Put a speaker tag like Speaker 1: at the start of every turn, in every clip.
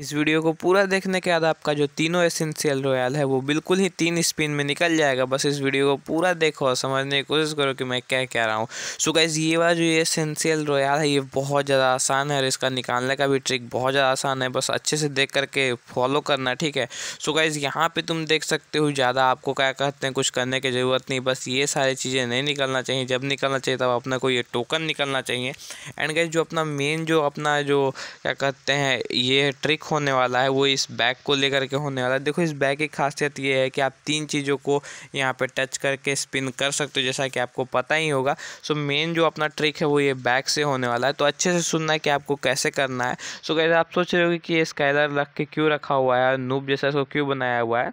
Speaker 1: इस वीडियो को पूरा देखने के बाद आपका जो तीनों एसेंशियल रॉयल है वो बिल्कुल ही तीन स्पिन में निकल जाएगा बस इस वीडियो को पूरा देखो और समझने की कोशिश करो कि मैं क्या कह रहा हूँ सो गाइज ये वाला जो ये एसेंशियल रॉयल है ये बहुत ज़्यादा आसान है और इसका निकालने का भी ट्रिक बहुत ज़्यादा आसान है बस अच्छे से देख करके फॉलो करना ठीक है सो गाइज यहाँ पर तुम देख सकते हो ज़्यादा आपको क्या कहते हैं कुछ करने की ज़रूरत नहीं बस ये सारी चीज़ें नहीं निकलना चाहिए जब निकलना चाहिए तब अपना को ये टोकन निकलना चाहिए एंड गाइज जो अपना मेन जो अपना जो क्या कहते हैं ये ट्रिक होने वाला है वो इस बैग को लेकर के होने वाला है देखो इस बैग की खासियत ये है कि आप तीन चीज़ों को यहाँ पे टच करके स्पिन कर सकते हो जैसा कि आपको पता ही होगा सो मेन जो अपना ट्रिक है वो ये बैग से होने वाला है तो अच्छे से सुनना है कि आपको कैसे करना है सो कैसे आप सोच रहे हो कि ये स्कैलर रख के क्यों रखा हुआ है नूब जैसा इसको क्यों बनाया हुआ है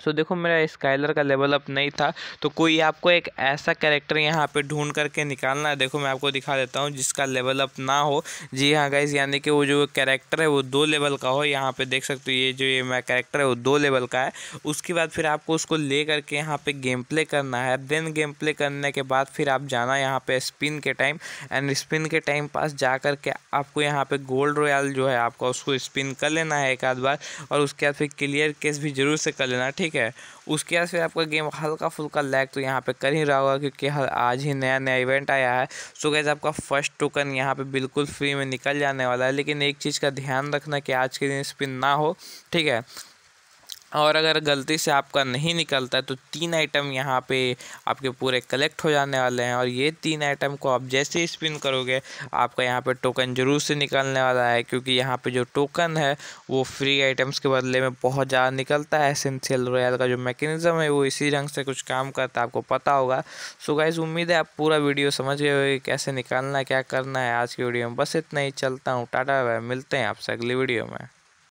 Speaker 1: सो so, देखो मेरा स्काइलर का लेवल अप नहीं था तो कोई आपको एक ऐसा कैरेक्टर यहाँ पे ढूंढ करके निकालना है देखो मैं आपको दिखा देता हूँ जिसका लेवल अप ना हो जी हाँ गाइज यानी कि वो जो कैरेक्टर है वो दो लेवल का हो यहाँ पे देख सकते हो ये जो ये मेरा कैरेक्टर है वो दो लेवल का है उसके बाद फिर आपको उसको ले करके यहाँ पर गेम प्ले करना है देन गेम प्ले करने के बाद फिर आप जाना यहाँ पर स्पिन के टाइम एंड स्पिन के टाइम पास जा के आपको यहाँ पर गोल्ड रॉयल जो है आपका उसको स्पिन कर लेना है एक आध बार और उसके बाद फिर क्लियर केस भी जरूर से कर लेना ठीक ठीक है उसके बाद फिर आपका गेम हल्का फुल्का लैग तो यहाँ पे कर ही रहा होगा क्योंकि आज ही नया नया इवेंट आया है सो कैसे आपका फर्स्ट टोकन यहाँ पे बिल्कुल फ्री में निकल जाने वाला है लेकिन एक चीज़ का ध्यान रखना कि आज के दिन स्पिन ना हो ठीक है और अगर गलती से आपका नहीं निकलता है तो तीन आइटम यहाँ पे आपके पूरे कलेक्ट हो जाने वाले हैं और ये तीन आइटम को आप जैसे ही स्पिन करोगे आपका यहाँ पे टोकन ज़रूर से निकलने वाला है क्योंकि यहाँ पे जो टोकन है वो फ्री आइटम्स के बदले में बहुत ज़्यादा निकलता है सेंसियल रोयल का जो मैकेनिज़म है वो इसी ढंग से कुछ काम करता है आपको पता होगा सो गाइज़ उम्मीद है आप पूरा वीडियो समझ गए होगी कैसे निकालना है क्या करना है आज की वीडियो में बस इतना ही चलता हूँ टाटा मिलते हैं आपसे अगली वीडियो में